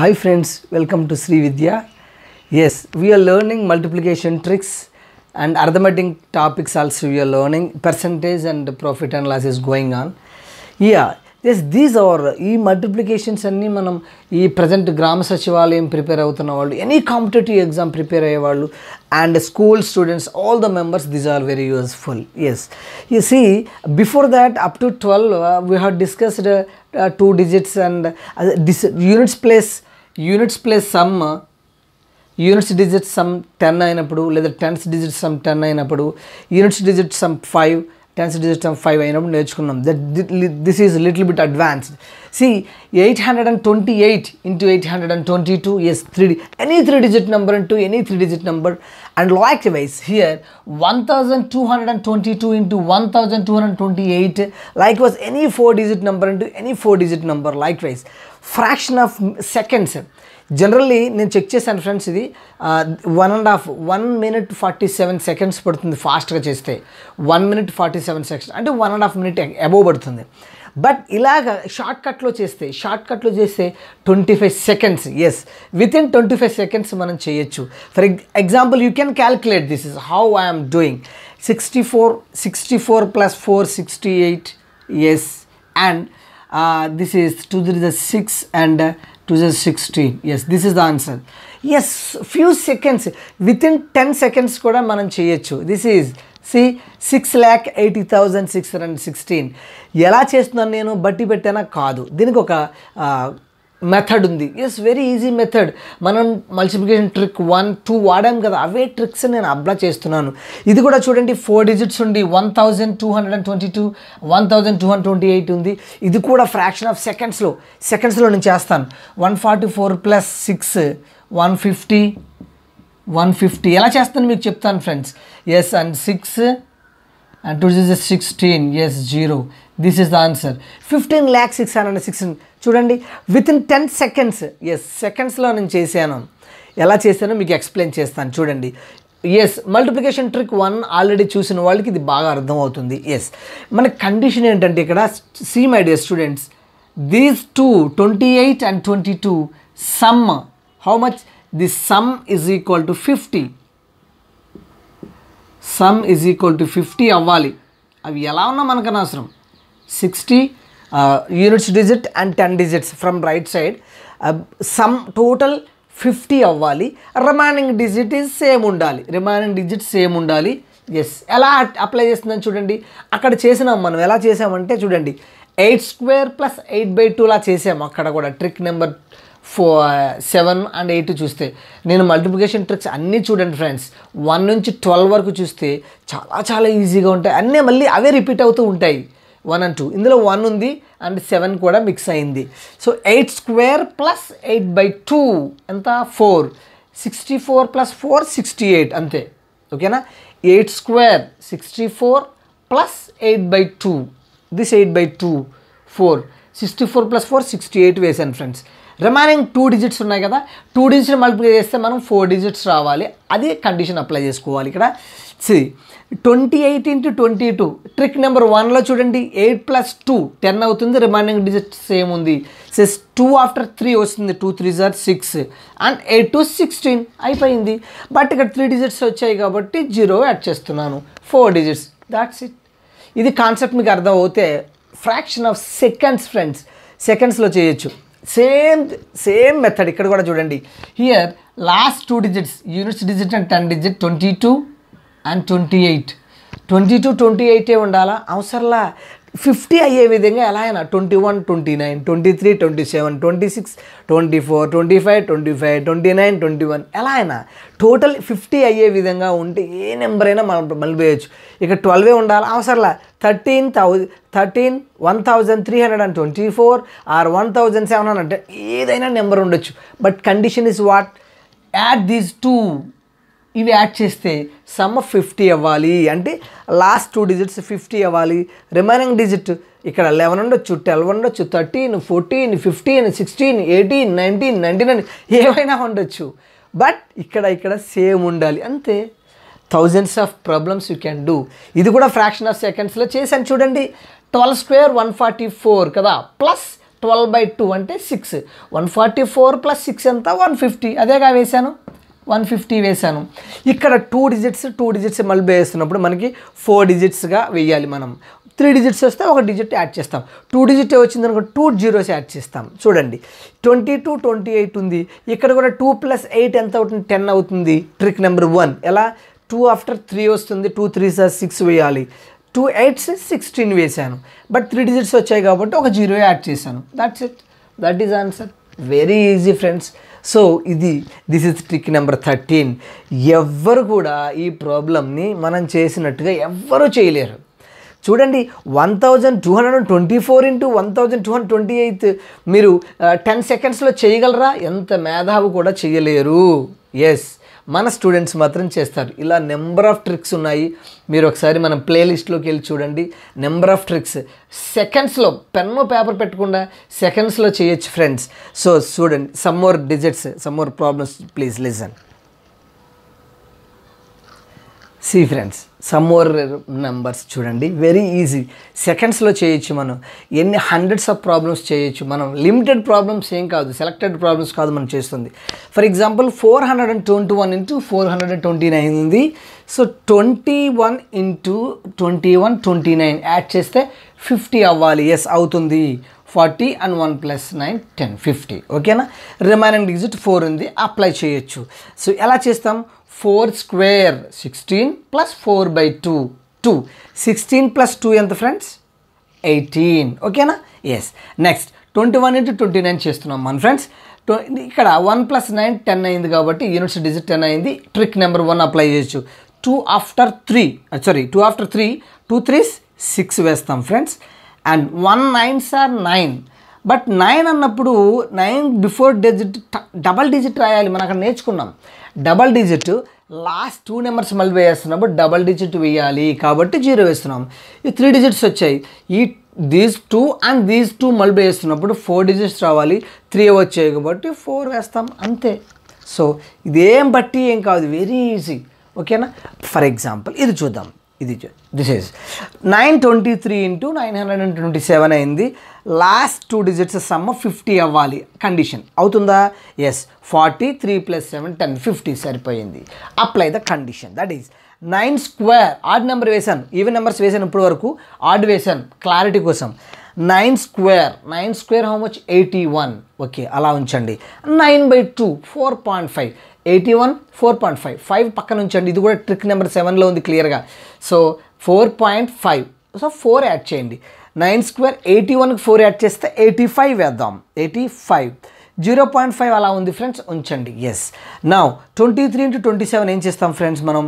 Hi friends welcome to Shri Vidya yes we are learning multiplication tricks and arithmetic topics also we are learning percentage and profit and loss is going on yeah yes these our ఈ multiplications అన్నీ మనం ఈ present Grama Sachivalayam prepare అవుతున్న వాళ్ళు any competitive exam prepare అయ్యేవాళ్ళు and school students all the members these are very useful yes you see before that up to twelve we have discussed two digits and dis units place units place sum units digit sum 10 nine apadu leather tens digit sum 10 nine apadu units digit sum 5 tens digit sum 5 aina apadu to that this is a little bit advanced see 828 into 822 is 3 any 3 digit number into any 3 digit number and likewise here 1222 into 1228 likewise any 4 digit number into any 4 digit number likewise fraction of seconds generally నేను check చేశాను friends ఇది one and half one minute forty seven seconds పడుతుంది ఫాస్ట్గా చేస్తే one minute forty seven seconds అంటే one and half minute above పడుతుంది but ఇలాగ short కట్లో చేస్తే షార్ట్ కట్లో చేస్తే twenty five seconds yes within twenty five seconds మనం చేయొచ్చు for example you can calculate this is how I'm doing sixty four sixty four plus four sixty eight yes and this is two three six and two thousand sixteen yes this is the answer yes few seconds within ten seconds కూడా మనం చేయొచ్చు this is see six lakh eighty thousand six hundred sixteen ఎలా చేస్తున్నాను నేను బట్టి పెట్టానా కాదు దీనికి ఒక uh, మెథడ్ ఉంది ఇస్ వెరీ ఈజీ మెథడ్ మనం మల్టిప్లికేషన్ ట్రిక్ వన్ టూ వాడాం కదా అవే ట్రిక్స్ నేను అబ్లా చేస్తున్నాను ఇది కూడా చూడండి ఫోర్ డిజిట్స్ ఉండి one thousand two hundred and twenty two one thousand two hundred twenty eight ఉంది ఇది కూడా ఫ్రాక్షన్ ఆఫ్ సెకండ్స్లో సెకండ్స్లో నేను చేస్తాను one forty four plus six one fifty one fifty ఎలా చేస్తాను మీకు చెప్తాను friends yes and six and two sixteen yes zero this is the answer fifteen lakh six hundred sixteen చూడండి within ten seconds yes సెకండ్స్లో నేను చేశాను ఎలా చేశానో మీకు ఎక్స్ప్లెయిన్ చేస్తాను చూడండి yes multiplication trick one already చూసిన వాళ్ళకి ఇది బాగా అర్థమవుతుంది ఎస్ మన కండిషన్ ఏంటంటే ఇక్కడ see my dear students these two twenty eight and twenty two sum how much the sum is equal to fifty sum is equal to fifty అవ్వాలి అవి ఎలా ఉన్నా మనకు అనవసరం sixty units digit and ten digits from right side sum total fifty అవ్వాలి remaining digit is same ఉండాలి remaining digit same ఉండాలి yes ఎలా అప్లై చేస్తుందని చూడండి అక్కడ చేసినాం మనం ఎలా చేసామంటే చూడండి eight square plus eight by టూలా చేసాము అక్కడ కూడా trick number four seven and eight చూస్తే నేను మల్టిప్లికేషన్ ట్రిక్స్ అన్నీ చూడండి ఫ్రెండ్స్ వన్ నుంచి ట్వెల్వ్ వరకు చూస్తే చాలా చాలా ఈజీగా ఉంటాయి అన్నీ మళ్ళీ అవే రిపీట్ అవుతూ ఉంటాయి వన్ అండ్ టూ ఇందులో వన్ ఉంది అండ్ సెవెన్ కూడా మిక్స్ అయింది so eight square plus eight by two ఎంత four sixty four plus four sixty eight అంతే ఓకేనా eight square sixty four plus eight by two this eight by two four sixty four plus four sixty eight వేసాను friends remaining two digits ఉన్నాయి కదా two digits multiply చేస్తే మనం four digits రావాలి అది condition apply చేసుకోవాలి ఇక్కడ see twenty eight into twenty two trick number వన్లో చూడండి ఎయిట్ ప్లస్ టూ టెన్ అవుతుంది రిమైనింగ్ డిజిట్ సేమ్ ఉంది సిక్స్ టూ ఆఫ్టర్ త్రీ వస్తుంది two three are six and eight two sixteen అయిపోయింది బట్ ఇక్కడ త్రీ డిజిట్స్ వచ్చాయి కాబట్టి జీరో యాడ్ చేస్తున్నాను ఫోర్ డిజిట్స్ దాట్స్ ఇట్ ఇది కాన్సెప్ట్ మీకు అర్థం అవుతే ఫ్రాక్షన్ ఆఫ్ సెకండ్స్ ఫ్రెండ్స్ సెకండ్స్లో చేయొచ్చు సేమ్ సేమ్ మెథడ్ ఇక్కడ కూడా చూడండి here last two digits units digit and ten digit twenty two and twenty eight twenty two twenty ఎయిటే ఉండాలా అవసరంలా ఫిఫ్టీ అయ్యే విధంగా ఎలా అయినా twenty one twenty nine twenty three twenty seven twenty six twenty four twenty five twenty five twenty nine twenty one ఎలా అయినా టోటల్ ఫిఫ్టీ అయ్యే విధంగా ఉంటే ఏ నెంబర్ అయినా మనం మలిపేయచ్చు ఇక ట్వెల్వే ఉండాలి అవసరంలా thirteen thousand thirteen one thousand three hundred and twenty four or one thousand seven hundred ఏదైనా నెంబర్ ఉండొచ్చు but condition is what add these two ఇవి యాడ్ చేస్తే సమ్ ఫిఫ్టీ అవ్వాలి అంటే లాస్ట్ టూ డిజిట్స్ ఫిఫ్టీ అవ్వాలి రిమైనింగ్ డిజిట్ ఇక్కడ eleven ఉండొచ్చు twelve ఉండొచ్చు thirteen fourteen fifteen sixteen eighteen nineteen ninety nine ఏమైనా ఉండొచ్చు బట్ ఇక్కడ ఇక్కడ సేమ్ ఉండాలి అంతే thousands of problems you can do ఇది కూడా ఫ్రాక్షన్ ఆఫ్ సెకండ్స్లో చేశాను చూడండి twelve square one forty four కదా ప్లస్ ట్వెల్వ్ బై టూ అంటే six one forty four plus six ఎంత వన్ ఫిఫ్టీ అదేగా వేశాను వన్ ఫిఫ్టీ వేసాను ఇక్కడ టూ డిజిట్స్ టూ డిజిట్స్ మళ్ళీ వేస్తున్నప్పుడు మనకి ఫోర్ డిజిట్స్గా వేయాలి మనం త్రీ డిజిట్స్ వస్తే ఒక డిజిట్ యాడ్ చేస్తాం టూ డిజిట్ వచ్చింది అనుకో టూ జీరోస్ యాడ్ చేస్తాం చూడండి ట్వంటీ టూ ట్వంటీ ఎయిట్ ఉంది ఇక్కడ కూడా టూ ప్లస్ ఎయిట్ ఎంత అవుతుంది టెన్ అవుతుంది ట్రిక్ నెంబర్ వన్ ఎలా టూ ఆఫ్టర్ త్రీ వస్తుంది టూ త్రీ సార్ సిక్స్ వేయాలి టూ ఎయిట్స్ సిక్స్టీన్ వేశాను బట్ త్రీ డిజిట్స్ వచ్చాయి కాబట్టి ఒక జీరో యాడ్ చేశాను that's it that is answer very easy friends so ఇది this is trick number thirteen ఎవ్వరు కూడా ఈ ప్రాబ్లమ్ని మనం చేసినట్టుగా ఎవ్వరు చేయలేరు చూడండి one thousand two hundred and twenty four into one thousand two hundred twenty eight మీరు టెన్ uh, సెకండ్స్లో చేయగలరా ఎంత మేధావు కూడా చేయలేరు ఎస్ మన స్టూడెంట్స్ మాత్రం చేస్తారు ఇలా నెంబర్ ఆఫ్ ట్రిక్స్ ఉన్నాయి మీరు ఒకసారి మనం ప్లేలిస్ట్లోకి వెళ్ళి చూడండి నెంబర్ ఆఫ్ ట్రిక్స్ సెకండ్స్లో పెన్ను పేపర్ పెట్టకుండా సెకండ్స్లో చేయొచ్చు ఫ్రెండ్స్ సో చూడండి some more digits some more problems please listen see friends some more numbers చూడండి వెరీ ఈజీ సెకండ్స్లో చేయొచ్చు మనం ఎన్ని హండ్రెడ్స్ ఆఫ్ ప్రాబ్లమ్స్ చేయొచ్చు మనం లిమిటెడ్ ప్రాబ్లమ్స్ ఏం కాదు సెలెక్టెడ్ ప్రాబ్లమ్స్ కాదు మనం చేస్తుంది for example four hundred and twenty one into four hundred and twenty nine ఉంది so twenty one into twenty one twenty nine add చేస్తే ఫిఫ్టీ అవ్వాలి ఎస్ అవుతుంది forty and one plus nine ten fifty ఓకేనా remaining digit four ఉంది apply చేయొచ్చు so ఎలా చేస్తాం four square sixteen plus four by two two sixteen plus two ఎంత friends eighteen ఓకేనా yes next twenty one into twenty nine చేస్తున్నాం మన friends ఇక్కడ వన్ ప్లస్ నైన్ టెన్ అయింది కాబట్టి యూనిట్స్ డిజిట్ టెన్ అయింది ట్రిక్ నెంబర్ వన్ అప్లై చేయొచ్చు two after three sorry two after three two threes six వేస్తాం friends and one nines are nine but nine అన్నప్పుడు nine before digit double digit రాయాలి మనం అక్కడ నేర్చుకున్నాం double digit last two numbers మళ్ళీ వేస్తున్నప్పుడు double digit వేయాలి కాబట్టి జీరో వేస్తున్నాం ఈ త్రీ డిజిట్స్ వచ్చాయి ఈ these two and these two మళ్ళీ వేస్తున్నప్పుడు ఫోర్ డిజిట్స్ రావాలి త్రీ వచ్చాయి కాబట్టి ఫోర్ వేస్తాం అంతే సో ఇదేం బట్టి ఏం కాదు వెరీ ఈజీ ఓకేనా ఫర్ ఎగ్జాంపుల్ ఇది చూద్దాం ఇది this is nine twenty three into nine hundred and twenty seven అయింది last two digits sum fifty అవ్వాలి కండిషన్ అవుతుందా yes forty three plus seven ten fifty సరిపోయింది apply the condition that is nine square odd number వేశాను even numbers వేసాను ఇప్పుడు వరకు odd వేశాను clarity కోసం nine square nine square how much eighty one okay అలా ఉంచండి nine by two four point five eighty one four point five five పక్కన ఉంచండి ఇది కూడా ట్రిక్ నెంబర్ సెవెన్లో ఉంది క్లియర్గా so four point five so four add చేయండి నైన్ స్క్వేర్ ఎయిటీ వన్కి ఫోర్ యాడ్ చేస్తే ఎయిటీ ఫైవ్ వేద్దాం eighty five zero point five అలా ఉంది ఫ్రెండ్స్ ఉంచండి ఎస్ నా twenty three into twenty seven ఏం చేస్తాం ఫ్రెండ్స్ మనం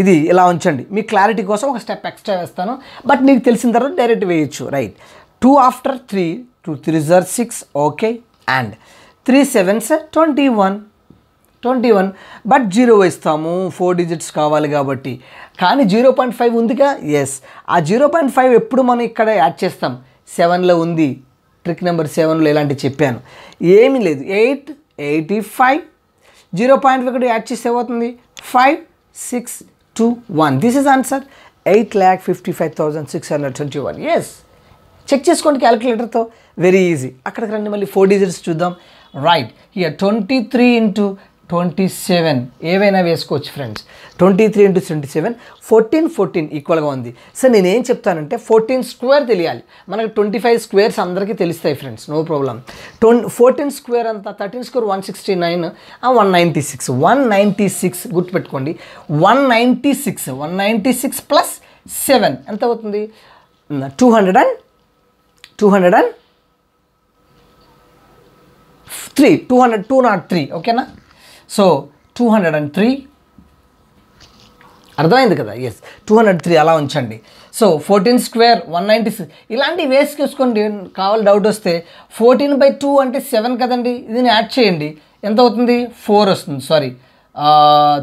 ఇది ఇలా ఉంచండి మీ క్లారిటీ కోసం ఒక స్టెప్ ఎక్స్ట్రా వేస్తాను బట్ నీకు తెలిసిన తర్వాత డైరెక్ట్ వేయచ్చు right two after three two three are six okay and three sevens twenty one twenty one but zero ఇస్తాము ఫోర్ డిజిట్స్ కావాలి కాబట్టి కానీ జీరో పాయింట్ ఫైవ్ ఉందిగా ఎస్ ఆ జీరో పాయింట్ ఫైవ్ ఎప్పుడు మనం ఇక్కడ యాడ్ చేస్తాం సెవెన్లో ఉంది ట్రిక్ నెంబర్ సెవెన్లో ఇలాంటి చెప్పాను ఏమీ లేదు eight eighty five zero point ఒకటి యాడ్ చేస్తే అవుతుంది five six two one this is answer eight lakh fifty five thousand six hundred twenty one yes check చేసుకోండి క్యాలిక్యులేటర్తో వెరీ ఈజీ అక్కడికి రండి మళ్ళీ ఫోర్ డిజిట్స్ చూద్దాం right here twenty three into twenty seven ఏవైనా వేసుకోవచ్చు friends twenty three into twenty seven fourteen fourteen ఈక్వల్గా ఉంది సో నేను ఏం చెప్తానంటే ఫోర్టీన్ స్క్వేర్ తెలియాలి మనకు ట్వంటీ ఫైవ్ స్క్వేర్స్ అందరికీ తెలుస్తాయి ఫ్రెండ్స్ నో ప్రాబ్లం ట్వం ఫోర్టీన్ స్క్వేర్ అంతా thirteen square one sixty nine one ninety six one ninety six గుర్తుపెట్టుకోండి one ninety six one ninety six plus seven ఎంత అవుతుంది two hundred and two hundred and three two hundred two not three ఓకేనా so two hundred and three అర్థమైంది కదా yes two hundred three అలా ఉంచండి so fourteen square one ninety six ఇలాంటివి వేసి చూసుకోండి కావాలి డౌట్ వస్తే ఫోర్టీన్ బై టూ అంటే సెవెన్ కదండి దీన్ని యాడ్ చేయండి ఎంత అవుతుంది ఫోర్ వస్తుంది సారీ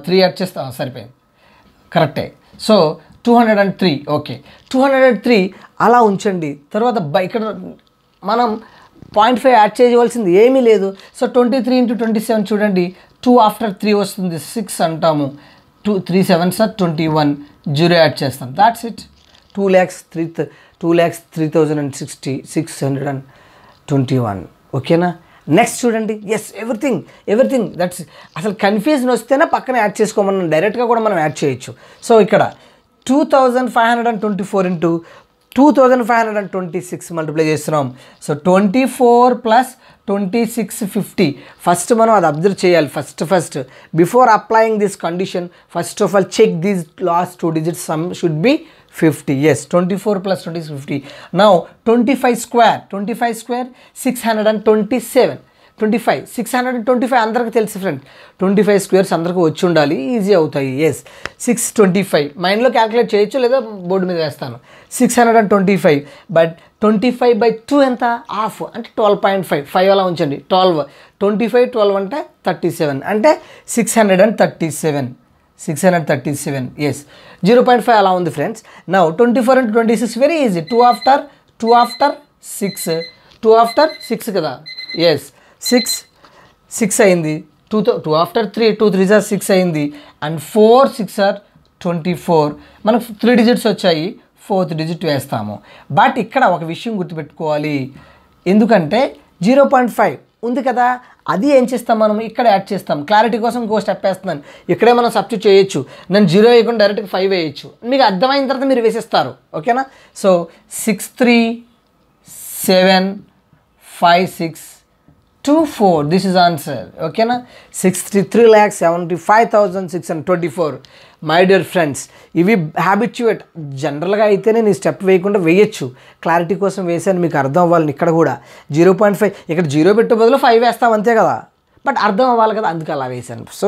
త్రీ యాడ్ చేస్తా సరిపోయింది కరెక్టే so two hundred and three okay two hundred and three అలా ఉంచండి తర్వాత బై ఇక్కడ మనం పాయింట్ ఫైవ్ యాడ్ చేయవలసింది ఏమీ లేదు so twenty three into twenty seven చూడండి టూ ఆఫ్టర్ త్రీ వస్తుంది సిక్స్ అంటాము two three seven sir twenty one zero add చేస్తాం that's it two lakhs three two lakhs three thousand and sixty six hundred and twenty one ఓకేనా next చూడండి yes everything everything that's అసలు confusion వస్తేనే పక్కన add చేసుకోమని డైరెక్ట్గా కూడా మనం యాడ్ చేయొచ్చు సో ఇక్కడ two thousand five hundred and twenty four into two thousand five hundred and twenty six multiply చేస్తున్నాం so twenty four plus twenty six fifty first మనం అది అబ్జర్వ్ చేయాలి first first before applying this condition first of all check these last two digits sum should be fifty yes twenty four plus twenty fifty నా twenty five square twenty five square six hundred and twenty seven twenty five six hundred and twenty five అందరికీ తెలుసు friend twenty five squares అందరికీ వచ్చి ఉండాలి easy అవుతాయి yes six twenty five మైండ్లో calculate చేయొచ్చు లేదా బోర్డు మీద వేస్తాను six hundred and twenty five but twenty five by two ఎంత హాఫ్ అంటే ట్వెల్వ్ పాయింట్ ఫైవ్ ఫైవ్ అలా ఉంచండి ట్వెల్వ్ ట్వంటీ ఫైవ్ ట్వెల్వ్ అంటే థర్టీ సెవెన్ అంటే six hundred and thirty seven six hundred thirty seven yes zero point five అలా ఉంది friends now twenty four and twenty six very easy two after two after six two after six కదా yes six six అయింది two two after three two three sir six అయింది and four six are twenty four మనకు three digits వచ్చాయి fourth digit వేస్తాము but ఇక్కడ ఒక విషయం గుర్తుపెట్టుకోవాలి ఎందుకంటే జీరో పాయింట్ ఫైవ్ ఉంది కదా అది ఏం చేస్తాం మనం ఇక్కడ యాడ్ చేస్తాం క్లారిటీ కోసం ఇంకో స్టెప్ వేస్తున్నాను ఇక్కడే మనం సబ్స్టిట్యూట్ చేయొచ్చు నేను జీరో వేయకుండా డైరెక్ట్గా ఫైవ్ వేయచ్చు మీకు అర్థమైన తర్వాత మీరు వేసేస్తారు ఓకేనా so six three seven five six two four this is answer ఓకేనా sixty three lakhs seventy five thousand six and twenty four my dear friends ఇవి హ్యాబిట్యుయేట్ జనరల్గా అయితే నేను ఈ స్టెప్ వేయకుండా వేయచ్చు క్లారిటీ కోసం వేసాను మీకు అర్థం అవ్వాలని ఇక్కడ కూడా జీరో పాయింట్ ఫైవ్ ఇక్కడ జీరో పెట్టే బదులు ఫైవ్ వేస్తాం అంతే కదా బట్ అర్థం అవ్వాలి కదా అందుకు అలా వేశాను సో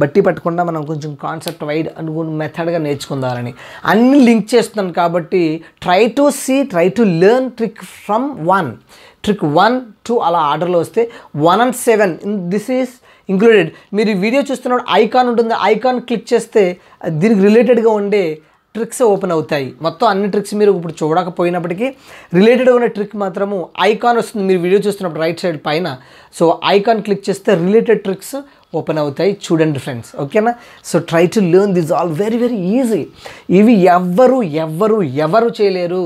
బట్టి పట్టకుండా మనం కొంచెం కాన్సెప్ట్ వైడ్ అనుకున్న మెథడ్గా నేర్చుకుందాలని అన్ని లింక్ చేస్తున్నాను కాబట్టి try to see try to learn trick from one trick one two అలా ఆర్డర్లో వస్తే one and seven this is included మీరు వీడియో చూస్తున్నప్పుడు ఐకాన్ ఉంటుంది ఐకాన్ క్లిక్ చేస్తే దీనికి రిలేటెడ్గా ఉండే ట్రిక్స్ ఓపెన్ అవుతాయి మొత్తం అన్ని ట్రిక్స్ మీరు ఇప్పుడు చూడకపోయినప్పటికీ రిలేటెడ్ ఉన్న ట్రిక్ మాత్రము ఐకాన్ వస్తుంది మీరు వీడియో చూస్తున్నప్పుడు రైట్ సైడ్ పైన సో ఐకాన్ క్లిక్ చేస్తే రిలేటెడ్ ట్రిక్స్ ఓపెన్ అవుతాయి చూడండి ఫ్రెండ్స్ ఓకేనా so try to learn this all very very easy ఇవి ఎవ్వరు ఎవ్వరు ఎవరు చేయలేరు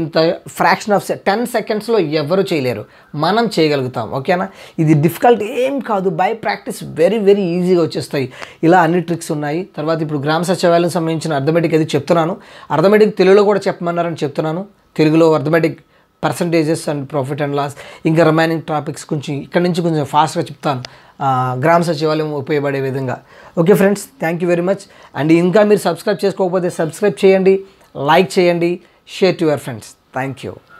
ఇంత ఫ్రాక్షన్ ఆఫ్ టెన్ సెకండ్స్లో ఎవరు చేయలేరు మనం చేయగలుగుతాం ఓకేనా ఇది డిఫికల్ట్ ఏం కాదు బై ప్రాక్టీస్ వెరీ వెరీ ఈజీగా వచ్చేస్తాయి ఇలా అన్ని ట్రిక్స్ ఉన్నాయి తర్వాత ఇప్పుడు గ్రామ సచివాలయం సంబంధించిన అర్థమెటిక్ అది చెప్తున్నాను అర్థమెటిక్ తెలుగులో కూడా చెప్పమన్నారని చెప్తున్నాను తెలుగులో arithmetic percentages and profit and loss ఇంకా రిమైనింగ్ టాపిక్స్ కొంచెం ఇక్కడ నుంచి కొంచెం ఫాస్ట్గా చెప్తాను గ్రామ సచివాలయం ఉపయోగపడే విధంగా okay friends thank you very much and ఇంకా మీరు సబ్స్క్రైబ్ చేసుకోకపోతే సబ్స్క్రైబ్ చేయండి లైక్ చేయండి share to your friends. Thank you.